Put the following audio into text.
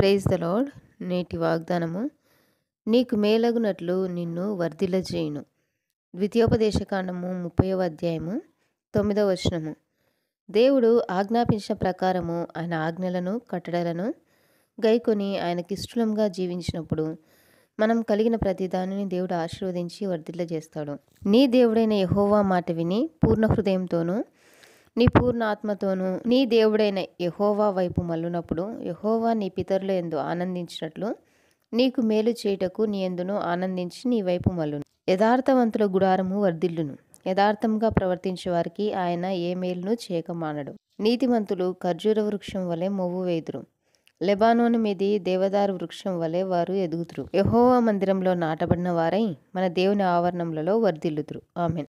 praise the lord నేటి వాగ్దానము నీకు మేలగునట్లు నిన్ను వర్ధిలజేయును ద్వితీయోపదేశకాండము ముప్పయో అధ్యాయము తొమ్మిదవ వచనము దేవుడు ఆజ్ఞాపించిన ప్రకారము ఆయన ఆజ్ఞలను కట్టడలను గైకొని ఆయనకి ఇష్టలంగా జీవించినప్పుడు మనం కలిగిన ప్రతి దానిని దేవుడు ఆశీర్వదించి వర్ధిల్లజేస్తాడు నీ దేవుడైన యహోవా మాట విని పూర్ణ హృదయంతోనూ నీ పూర్ణాత్మతోనూ నీ దేవుడైన యహోవా వైపు మళ్ళునప్పుడు యహోవా నీ పితరుల ఎందు ఆనందించినట్లు నీకు మేలు చేయుటకు నీ ఎందును ఆనందించి నీ వైపు మళ్ళును యథార్థవంతుల గుడారము వర్ధిల్లును యథార్థంగా ప్రవర్తించే వారికి ఆయన ఏ మేలును చేయకమానడు నీతిమంతులు ఖర్జూర వృక్షం వలె మొవ్వు వేదురు లెబానోను మీది దేవదారు వృక్షం వలె వారు ఎదుగుతురు యహోవా మందిరంలో నాటబడిన వారై మన దేవుని ఆవరణములలో వర్ధిల్లుతురు ఆమెన్